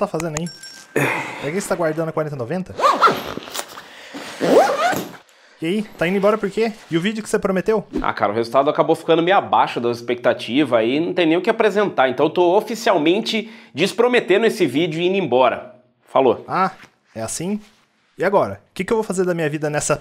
tá fazendo aí? Pra é que você tá guardando a 4090? E aí, tá indo embora por quê? E o vídeo que você prometeu? Ah, cara, o resultado acabou ficando meio abaixo da expectativa aí, não tem nem o que apresentar. Então eu tô oficialmente desprometendo esse vídeo e indo embora. Falou. Ah, é assim? E agora? O que, que eu vou fazer da minha vida nessa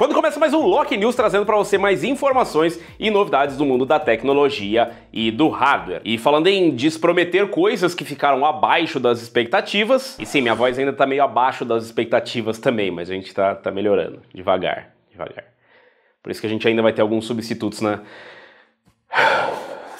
quando começa mais um Lock News trazendo para você mais informações e novidades do mundo da tecnologia e do hardware. E falando em desprometer coisas que ficaram abaixo das expectativas, e sim, minha voz ainda tá meio abaixo das expectativas também, mas a gente tá, tá melhorando, devagar, devagar. Por isso que a gente ainda vai ter alguns substitutos na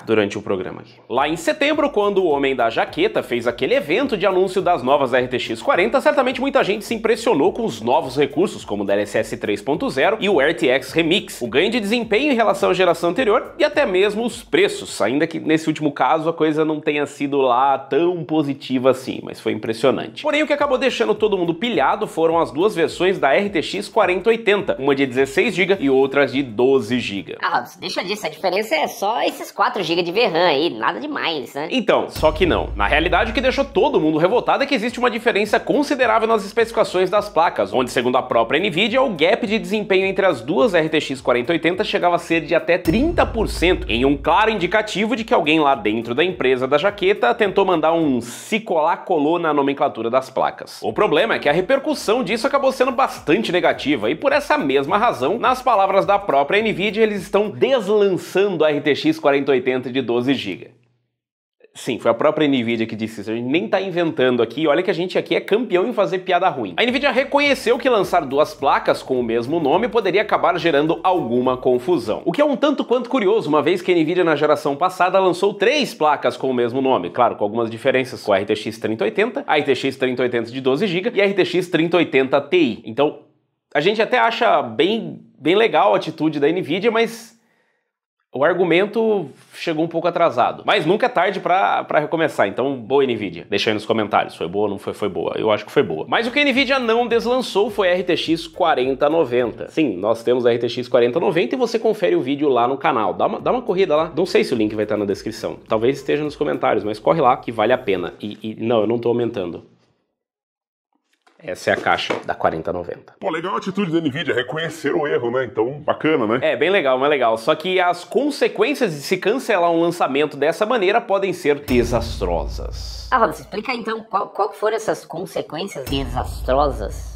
durante o programa. Lá em setembro, quando o Homem da Jaqueta fez aquele evento de anúncio das novas RTX 40, certamente muita gente se impressionou com os novos recursos, como o DLSS 3.0 e o RTX Remix, o ganho de desempenho em relação à geração anterior e até mesmo os preços, ainda que nesse último caso a coisa não tenha sido lá tão positiva assim, mas foi impressionante. Porém, o que acabou deixando todo mundo pilhado foram as duas versões da RTX 4080, uma de 16GB e outras de 12GB. Ah, Robson, deixa disso, a diferença é só esses 4GB GB de VRAM aí, nada demais, né? Então, só que não. Na realidade, o que deixou todo mundo revoltado é que existe uma diferença considerável nas especificações das placas, onde, segundo a própria NVIDIA, o gap de desempenho entre as duas RTX 4080 chegava a ser de até 30%, em um claro indicativo de que alguém lá dentro da empresa da jaqueta tentou mandar um se colar colou na nomenclatura das placas. O problema é que a repercussão disso acabou sendo bastante negativa, e por essa mesma razão, nas palavras da própria NVIDIA, eles estão deslançando a RTX 4080 de 12 GB. Sim, foi a própria NVIDIA que disse isso. A gente nem tá inventando aqui. Olha que a gente aqui é campeão em fazer piada ruim. A NVIDIA reconheceu que lançar duas placas com o mesmo nome poderia acabar gerando alguma confusão. O que é um tanto quanto curioso, uma vez que a NVIDIA na geração passada lançou três placas com o mesmo nome. Claro, com algumas diferenças com a RTX 3080, a RTX 3080 de 12GB e a RTX 3080 Ti. Então, a gente até acha bem, bem legal a atitude da NVIDIA, mas o argumento chegou um pouco atrasado, mas nunca é tarde para recomeçar. Então, boa Nvidia. Deixa aí nos comentários, foi boa ou não foi, foi boa? Eu acho que foi boa. Mas o que a Nvidia não deslançou foi a RTX 4090. Sim, nós temos a RTX 4090 e você confere o vídeo lá no canal. Dá uma, dá uma corrida lá. Não sei se o link vai estar na descrição. Talvez esteja nos comentários, mas corre lá que vale a pena. E, e não, eu não estou aumentando. Essa é a caixa da 4090. Pô, legal a atitude da Nvidia, é reconhecer o erro, né? Então, bacana, né? É, bem legal, mas legal. Só que as consequências de se cancelar um lançamento dessa maneira podem ser desastrosas. Ah, vamos explicar então qual, qual foram essas consequências desastrosas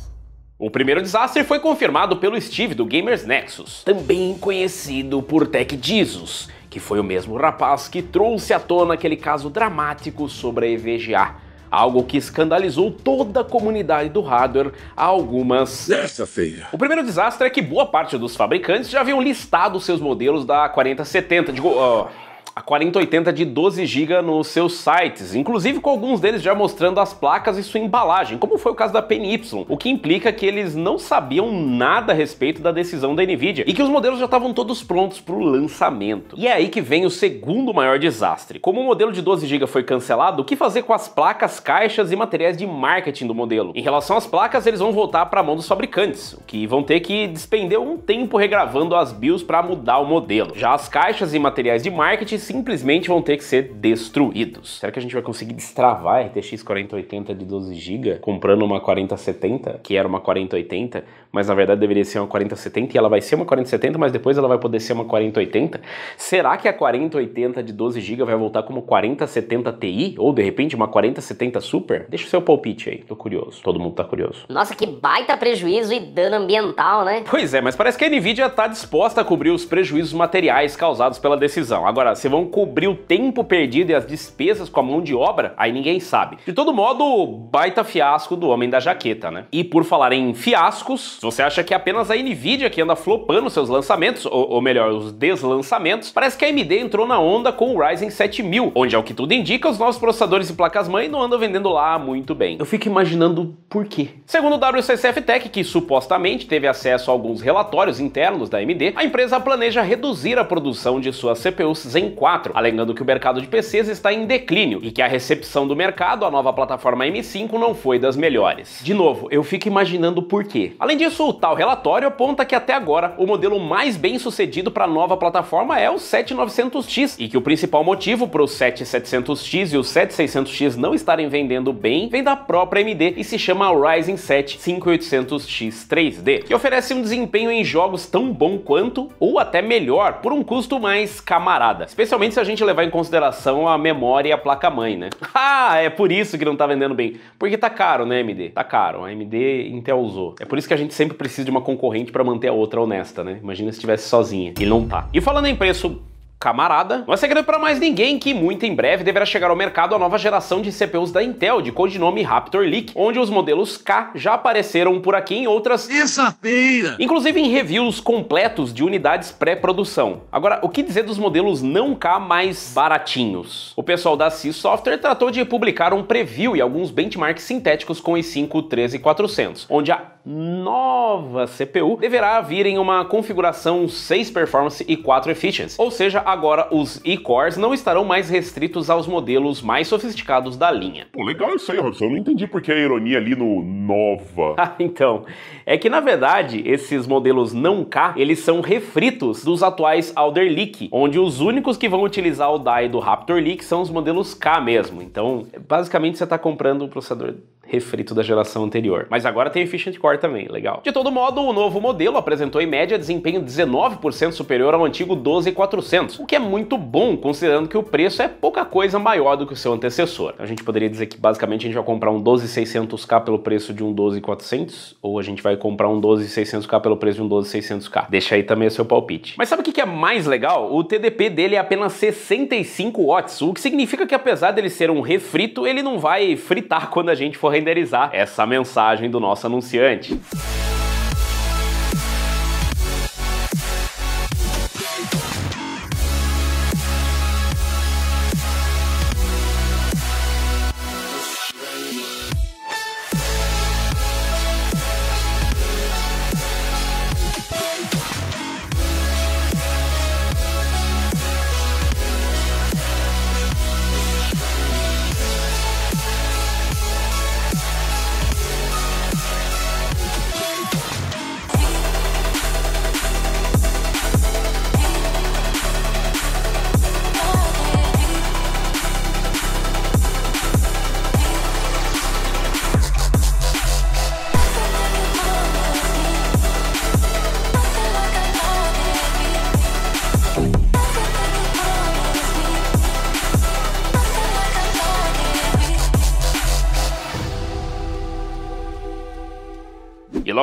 o primeiro desastre foi confirmado pelo Steve do Gamers Nexus, também conhecido por Tech Jesus, que foi o mesmo rapaz que trouxe à tona aquele caso dramático sobre a EVGA, algo que escandalizou toda a comunidade do hardware há algumas. terça feia. O primeiro desastre é que boa parte dos fabricantes já haviam listado seus modelos da 4070, digo. Uh a 4080 de 12 GB nos seus sites, inclusive com alguns deles já mostrando as placas e sua embalagem, como foi o caso da PNY, o que implica que eles não sabiam nada a respeito da decisão da Nvidia e que os modelos já estavam todos prontos para o lançamento. E é aí que vem o segundo maior desastre. Como o modelo de 12 GB foi cancelado, o que fazer com as placas, caixas e materiais de marketing do modelo? Em relação às placas, eles vão voltar para a mão dos fabricantes, que vão ter que despender um tempo regravando as BIOS para mudar o modelo. Já as caixas e materiais de marketing simplesmente vão ter que ser destruídos. Será que a gente vai conseguir destravar a RTX 4080 de 12GB comprando uma 4070, que era uma 4080, mas na verdade deveria ser uma 4070 e ela vai ser uma 4070, mas depois ela vai poder ser uma 4080? Será que a 4080 de 12GB vai voltar como 4070 Ti ou de repente uma 4070 Super? Deixa o seu palpite aí, tô curioso. Todo mundo tá curioso. Nossa, que baita prejuízo e dano ambiental, né? Pois é, mas parece que a Nvidia tá disposta a cobrir os prejuízos materiais causados pela decisão. Agora, se vão cobrir o tempo perdido e as despesas com a mão de obra, aí ninguém sabe. De todo modo, baita fiasco do homem da jaqueta, né? E por falar em fiascos, se você acha que é apenas a Nvidia que anda flopando seus lançamentos, ou, ou melhor, os deslançamentos, parece que a AMD entrou na onda com o Ryzen 7000, onde, ao que tudo indica, os novos processadores e placas-mãe não andam vendendo lá muito bem. Eu fico imaginando por quê. Segundo o WCCF Tech, que supostamente teve acesso a alguns relatórios internos da AMD, a empresa planeja reduzir a produção de suas CPUs em 4 alegando que o mercado de PCs está em declínio e que a recepção do mercado à nova plataforma M5 não foi das melhores. De novo, eu fico imaginando por quê. Além disso, o tal relatório aponta que até agora o modelo mais bem sucedido para a nova plataforma é o 7900X e que o principal motivo para o 7700X e o 7600X não estarem vendendo bem vem da própria AMD e se chama Ryzen 7 5800X 3D, que oferece um desempenho em jogos tão bom quanto ou até melhor por um custo mais camarada. Especialmente se a gente levar em consideração a memória e a placa-mãe, né? Ah, é por isso que não tá vendendo bem. Porque tá caro, né, AMD? Tá caro. A AMD Intel usou. É por isso que a gente sempre precisa de uma concorrente para manter a outra honesta, né? Imagina se estivesse sozinha. E não tá. E falando em preço, camarada, não é segredo para mais ninguém que muito em breve deverá chegar ao mercado a nova geração de CPUs da Intel, de codinome Raptor Leak, onde os modelos K já apareceram por aqui em outras Essa feira inclusive em reviews completos de unidades pré-produção. Agora, o que dizer dos modelos não K mais baratinhos? O pessoal da C Software tratou de publicar um preview e alguns benchmarks sintéticos com i5 13400, onde a nova CPU deverá vir em uma configuração 6 Performance e 4 Efficiency, ou seja, agora os e-cores não estarão mais restritos aos modelos mais sofisticados da linha. Pô, legal isso aí, Robson. Eu não entendi por que a ironia ali no nova. Ah, então. É que na verdade, esses modelos não K, eles são refritos dos atuais Alder Leak, onde os únicos que vão utilizar o DAI do Raptor Leak são os modelos K mesmo. Então, basicamente você está comprando um processador refrito da geração anterior. Mas agora tem Efficient Core também, legal. De todo modo, o novo modelo apresentou em média desempenho 19% superior ao antigo 12400, o que é muito bom, considerando que o preço é pouca coisa maior do que o seu antecessor. Então, a gente poderia dizer que basicamente a gente vai comprar um 12600K pelo preço de um 12400, ou a gente vai comprar um 12600K pelo preço de um 12600K. Deixa aí também o seu palpite. Mas sabe o que é mais legal? O TDP dele é apenas 65 watts, o que significa que apesar dele ser um refrito, ele não vai fritar quando a gente for renderizar essa mensagem do nosso anunciante.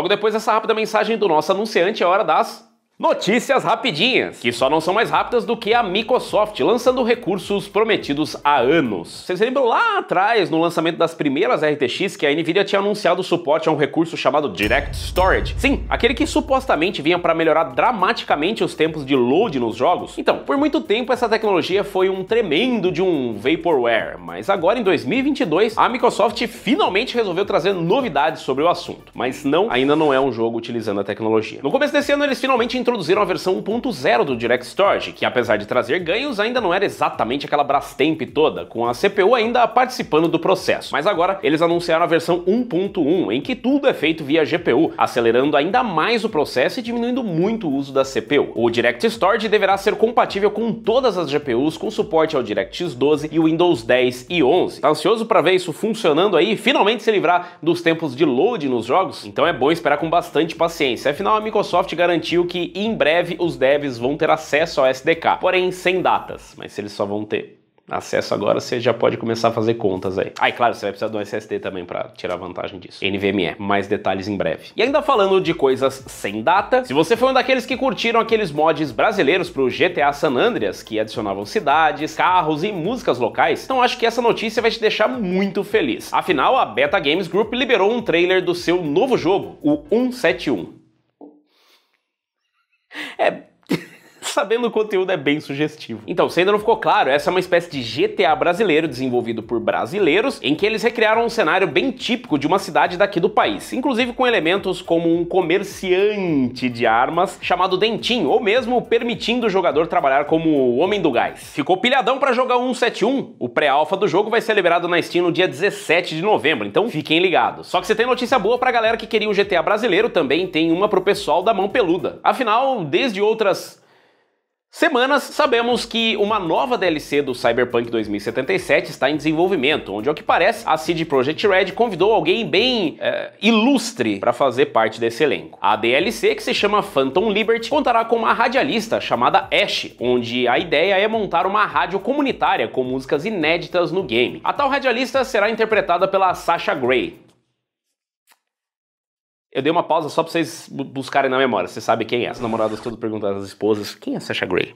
Logo depois dessa rápida mensagem do nosso anunciante, é hora das Notícias rapidinhas, que só não são mais rápidas do que a Microsoft lançando recursos prometidos há anos. Vocês lembram lá atrás, no lançamento das primeiras RTX, que a Nvidia tinha anunciado suporte a um recurso chamado Direct Storage? Sim, aquele que supostamente vinha para melhorar dramaticamente os tempos de load nos jogos. Então, por muito tempo essa tecnologia foi um tremendo de um vaporware, mas agora em 2022 a Microsoft finalmente resolveu trazer novidades sobre o assunto. Mas não, ainda não é um jogo utilizando a tecnologia. No começo desse ano eles finalmente introduziram a versão 1.0 do Direct Storage, que apesar de trazer ganhos, ainda não era exatamente aquela Brastemp toda, com a CPU ainda participando do processo. Mas agora eles anunciaram a versão 1.1, em que tudo é feito via GPU, acelerando ainda mais o processo e diminuindo muito o uso da CPU. O Direct Storage deverá ser compatível com todas as GPUs com suporte ao DirectX 12 e Windows 10 e 11. Tá ansioso para ver isso funcionando aí e finalmente se livrar dos tempos de load nos jogos? Então é bom esperar com bastante paciência. Afinal, a Microsoft garantiu que em breve os devs vão ter acesso ao SDK, porém sem datas, mas eles só vão ter acesso agora, você já pode começar a fazer contas aí. Ah, e claro, você vai precisar de um SSD também para tirar vantagem disso. NVMe, mais detalhes em breve. E ainda falando de coisas sem data, se você foi um daqueles que curtiram aqueles mods brasileiros pro GTA San Andreas, que adicionavam cidades, carros e músicas locais, então acho que essa notícia vai te deixar muito feliz. Afinal, a Beta Games Group liberou um trailer do seu novo jogo, o 171. É, sabendo o conteúdo é bem sugestivo. Então, se ainda não ficou claro, essa é uma espécie de GTA brasileiro desenvolvido por brasileiros, em que eles recriaram um cenário bem típico de uma cidade daqui do país, inclusive com elementos como um comerciante de armas chamado Dentinho, ou mesmo permitindo o jogador trabalhar como o Homem do Gás. Ficou pilhadão para jogar 171? O pré-alfa do jogo vai ser liberado na Steam no dia 17 de novembro, então fiquem ligados. Só que você tem notícia boa pra galera que queria um GTA brasileiro, também tem uma pro pessoal da mão peluda. Afinal, desde outras Semanas, sabemos que uma nova DLC do Cyberpunk 2077 está em desenvolvimento, onde, ao que parece, a CD Projekt Red convidou alguém bem é, ilustre para fazer parte desse elenco. A DLC, que se chama Phantom Liberty, contará com uma radialista chamada Ash, onde a ideia é montar uma rádio comunitária com músicas inéditas no game. A tal radialista será interpretada pela Sasha Grey. Eu dei uma pausa só pra vocês buscarem na memória. Vocês sabem quem é. As namoradas todas perguntaram às esposas: quem é Sasha Grey?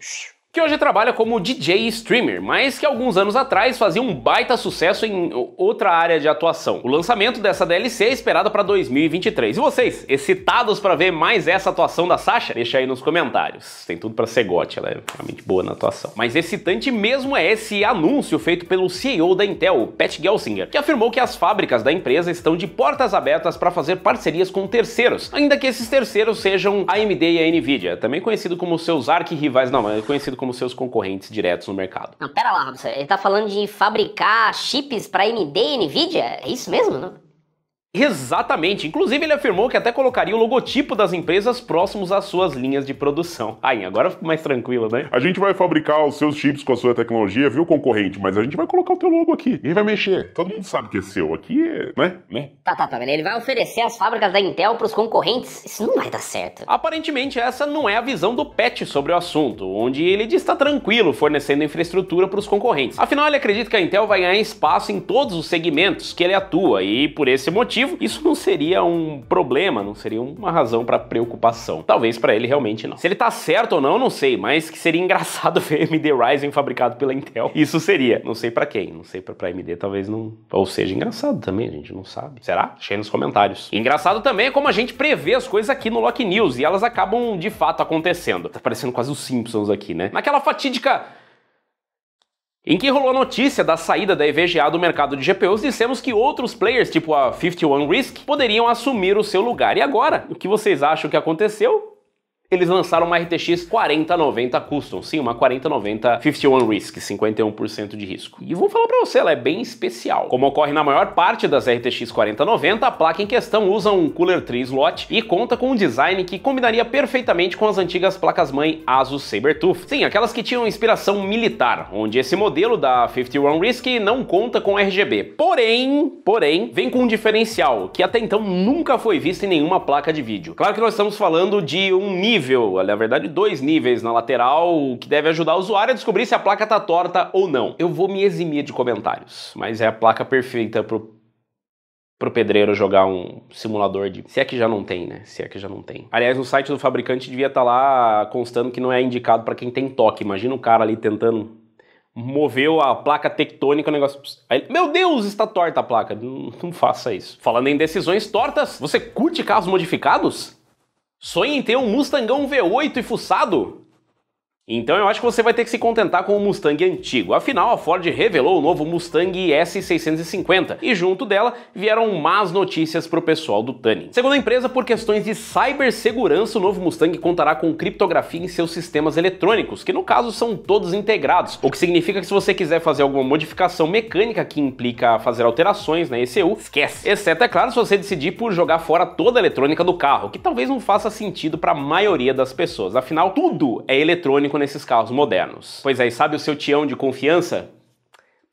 que hoje trabalha como DJ e streamer, mas que alguns anos atrás fazia um baita sucesso em outra área de atuação. O lançamento dessa DLC é esperado para 2023. E vocês, excitados para ver mais essa atuação da Sasha? Deixa aí nos comentários. Tem tudo para ser gote, ela é realmente boa na atuação. Mas excitante mesmo é esse anúncio feito pelo CEO da Intel, Pat Gelsinger, que afirmou que as fábricas da empresa estão de portas abertas para fazer parcerias com terceiros, ainda que esses terceiros sejam AMD e a Nvidia, também conhecido como seus arquirrivais, não, é conhecido como como seus concorrentes diretos no mercado. Não, pera lá, Robson, ele tá falando de fabricar chips para AMD e Nvidia? É isso mesmo, não? Exatamente, inclusive ele afirmou que até colocaria o logotipo das empresas próximos às suas linhas de produção. Aí, agora fico mais tranquilo, né? A gente vai fabricar os seus chips com a sua tecnologia, viu, concorrente? Mas a gente vai colocar o teu logo aqui. Ninguém vai mexer. Todo mundo sabe que é seu. Aqui é. né? né? Tá, tá, tá. Ele vai oferecer as fábricas da Intel pros concorrentes. Isso não vai dar certo. Aparentemente, essa não é a visão do Pet sobre o assunto, onde ele diz tá tranquilo fornecendo infraestrutura pros concorrentes. Afinal, ele acredita que a Intel vai ganhar espaço em todos os segmentos que ele atua e, por esse motivo, motivo, isso não seria um problema, não seria uma razão para preocupação. Talvez para ele realmente não. Se ele tá certo ou não, não sei, mas que seria engraçado ver AMD Ryzen fabricado pela Intel. Isso seria. Não sei para quem, não sei para AMD, talvez não. Ou seja, engraçado também, a gente não sabe. Será? Achei nos comentários. Engraçado também é como a gente prevê as coisas aqui no Lock News e elas acabam de fato acontecendo. Tá parecendo quase os Simpsons aqui, né? Naquela fatídica em que rolou a notícia da saída da EVGA do mercado de GPUs, dissemos que outros players, tipo a 51 Risk, poderiam assumir o seu lugar. E agora? O que vocês acham que aconteceu? eles lançaram uma RTX 4090 Custom. Sim, uma 4090 51 Risk, 51% de risco. E vou falar para você, ela é bem especial. Como ocorre na maior parte das RTX 4090, a placa em questão usa um cooler 3 slot e conta com um design que combinaria perfeitamente com as antigas placas-mãe Asus Sabertooth. Sim, aquelas que tinham inspiração militar, onde esse modelo da 51 Risk não conta com RGB. Porém, porém, vem com um diferencial que até então nunca foi visto em nenhuma placa de vídeo. Claro que nós estamos falando de um nível nível, na verdade dois níveis na lateral, que deve ajudar o usuário a descobrir se a placa tá torta ou não. Eu vou me eximir de comentários, mas é a placa perfeita pro pro pedreiro jogar um simulador de. Se é que já não tem, né? Se é que já não tem. Aliás, no site do fabricante devia estar tá lá constando que não é indicado para quem tem toque. Imagina o cara ali tentando moveu a placa tectônica, o negócio. Aí, meu Deus, está torta a placa. Não, não, faça isso. Falando em decisões tortas, você curte carros modificados? Sonha em ter um Mustangão V8 e fuçado? Então eu acho que você vai ter que se contentar com o Mustang antigo. Afinal, a Ford revelou o novo Mustang S650 e junto dela vieram más notícias para o pessoal do tunning. Segundo a empresa, por questões de cibersegurança, o novo Mustang contará com criptografia em seus sistemas eletrônicos, que no caso são todos integrados, o que significa que se você quiser fazer alguma modificação mecânica que implica fazer alterações na ECU, esquece. Exceto, é claro, se você decidir por jogar fora toda a eletrônica do carro, que talvez não faça sentido para a maioria das pessoas. Afinal, tudo é eletrônico nesses carros modernos. Pois é, e sabe o seu tião de confiança?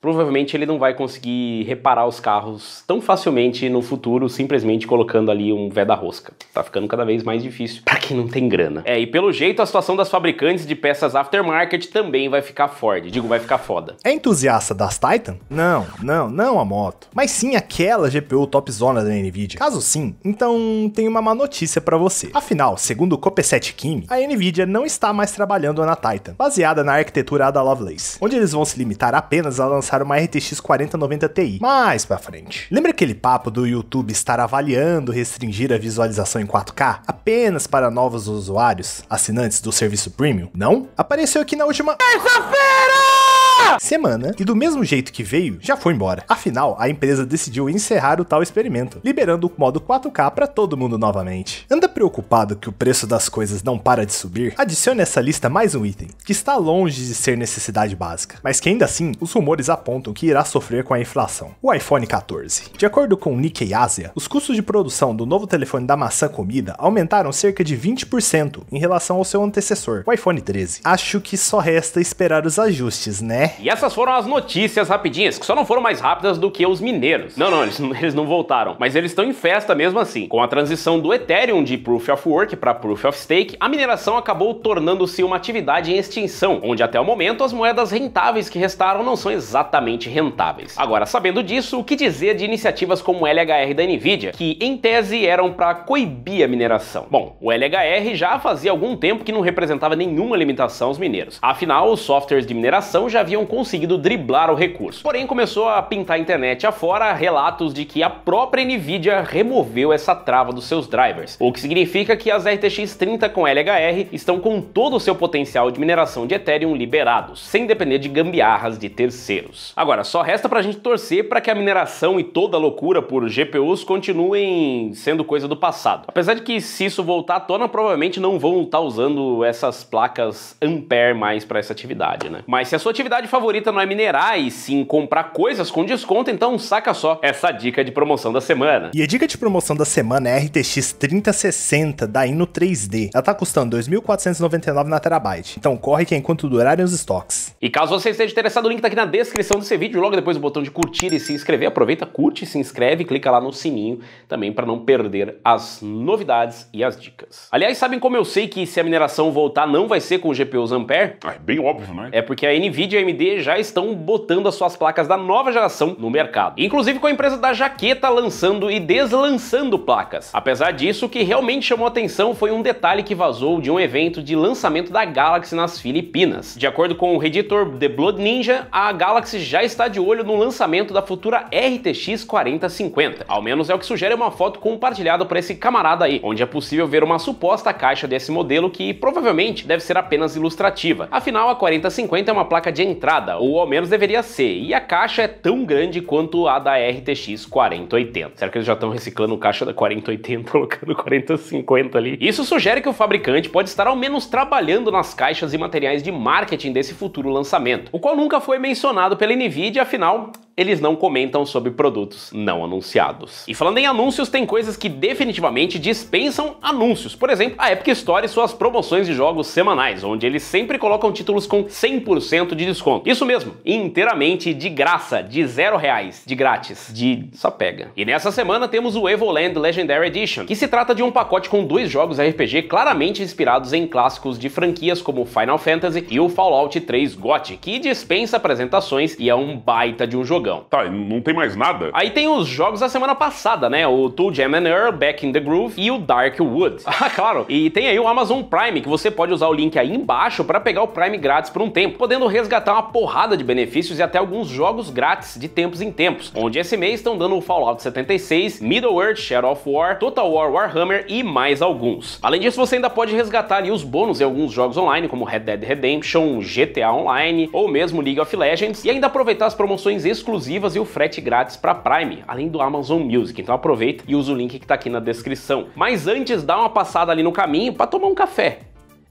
provavelmente ele não vai conseguir reparar os carros tão facilmente no futuro, simplesmente colocando ali um veda rosca. Tá ficando cada vez mais difícil para quem não tem grana. É, e pelo jeito a situação das fabricantes de peças aftermarket também vai ficar Ford. Digo, vai ficar foda. É entusiasta das Titan? Não, não, não a moto. Mas sim aquela GPU top zona da Nvidia. Caso sim, então tem uma má notícia para você. Afinal, segundo o 7 Kimi, a Nvidia não está mais trabalhando na Titan, baseada na arquitetura da Lovelace, onde eles vão se limitar apenas a lançar lançar uma RTX 4090 Ti, mais pra frente. Lembra aquele papo do YouTube estar avaliando restringir a visualização em 4K apenas para novos usuários, assinantes do serviço premium? Não? Apareceu aqui na última terça-feira! semana e do mesmo jeito que veio, já foi embora. Afinal, a empresa decidiu encerrar o tal experimento, liberando o modo 4K para todo mundo novamente. Anda preocupado que o preço das coisas não para de subir? Adicione essa lista mais um item, que está longe de ser necessidade básica, mas que ainda assim, os rumores apontam que irá sofrer com a inflação. O iPhone 14. De acordo com Nikkei Asia, os custos de produção do novo telefone da maçã comida aumentaram cerca de 20% em relação ao seu antecessor, o iPhone 13. Acho que só resta esperar os ajustes, né? e essas foram as notícias rapidinhas, que só não foram mais rápidas do que os mineiros. Não, não, eles, eles não voltaram, mas eles estão em festa mesmo assim. Com a transição do Ethereum de Proof of Work para Proof of Stake, a mineração acabou tornando-se uma atividade em extinção, onde até o momento as moedas rentáveis que restaram não são exatamente rentáveis. Agora, sabendo disso, o que dizer de iniciativas como o LHR da Nvidia, que em tese eram para coibir a mineração? Bom, o LHR já fazia algum tempo que não representava nenhuma limitação aos mineiros. Afinal, os softwares de mineração já haviam haviam conseguido driblar o recurso. Porém, começou a pintar a internet afora relatos de que a própria Nvidia removeu essa trava dos seus drivers, o que significa que as RTX 30 com LHR estão com todo o seu potencial de mineração de Ethereum liberados, sem depender de gambiarras de terceiros. Agora, só resta pra gente torcer para que a mineração e toda a loucura por GPUs continuem sendo coisa do passado. Apesar de que se isso voltar à tona, provavelmente não vão estar tá usando essas placas Ampere mais para essa atividade, né? Mas se a sua atividade favorita não é minerar e sim comprar coisas com desconto, então saca só essa dica de promoção da semana. E a dica de promoção da semana é a RTX 3060 da Inno 3D. Ela tá custando 2.499 na Terabyte. Então corre que é enquanto durarem os estoques. E caso você esteja interessado, o link tá aqui na descrição desse vídeo, logo depois o botão de curtir e se inscrever. Aproveita, curte, se inscreve, clica lá no sininho também para não perder as novidades e as dicas. Aliás, sabem como eu sei que se a mineração voltar não vai ser com GPUs Ampere? Ah, é bem óbvio, né? É porque a Nvidia e a AMD já estão botando as suas placas da nova geração no mercado. Inclusive com a empresa da jaqueta lançando e deslançando placas. Apesar disso, o que realmente chamou atenção foi um detalhe que vazou de um evento de lançamento da Galaxy nas Filipinas. De acordo com o editor The Blood Ninja, a Galaxy já está de olho no lançamento da futura RTX 4050. Ao menos é o que sugere uma foto compartilhada por esse camarada aí, onde é possível ver uma suposta caixa desse modelo que provavelmente deve ser apenas ilustrativa. Afinal, a 4050 é uma placa de entrada entrada, ou ao menos deveria ser, e a caixa é tão grande quanto a da RTX 4080. Será que eles já estão reciclando caixa da 4080, colocando 4050 ali? Isso sugere que o fabricante pode estar ao menos trabalhando nas caixas e materiais de marketing desse futuro lançamento, o qual nunca foi mencionado pela Nvidia, afinal, eles não comentam sobre produtos não anunciados. E falando em anúncios, tem coisas que definitivamente dispensam anúncios. Por exemplo, a Epic Store e suas promoções de jogos semanais, onde eles sempre colocam títulos com 100% de desconto. Isso mesmo, inteiramente de graça, de zero reais, de grátis, de só pega. E nessa semana temos o Evoland Legendary Edition, que se trata de um pacote com dois jogos RPG claramente inspirados em clássicos de franquias como Final Fantasy e o Fallout 3 GOT, que dispensa apresentações e é um baita de um jogo jogão. Tá, não tem mais nada? Aí tem os jogos da semana passada, né? O Tool Jam and Earl, Back in the Groove e o Dark Wood. Ah, claro. E tem aí o Amazon Prime, que você pode usar o link aí embaixo para pegar o Prime grátis por um tempo, podendo resgatar uma porrada de benefícios e até alguns jogos grátis de tempos em tempos, onde esse mês estão dando o Fallout 76, Middle-earth, Shadow of War, Total War Warhammer e mais alguns. Além disso, você ainda pode resgatar ali os bônus em alguns jogos online, como Red Dead Redemption, GTA Online ou mesmo League of Legends, e ainda aproveitar as promoções exclusivas exclusivas e o frete grátis para Prime, além do Amazon Music. Então aproveita e usa o link que está aqui na descrição. Mas antes, dá uma passada ali no caminho para tomar um café.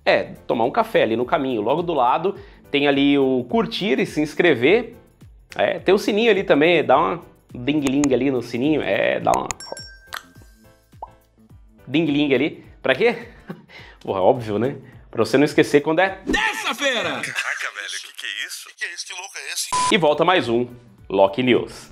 É, tomar um café ali no caminho. Logo do lado tem ali o curtir e se inscrever. É, tem o sininho ali também, dá uma ding-ling ali no sininho. É, dá uma ding-ling ali. Pra quê? Pô, óbvio, né? Pra você não esquecer quando é terça-feira! Caraca, velho, que que é isso? Que que é isso? Que louco é esse? E volta mais um Lock News.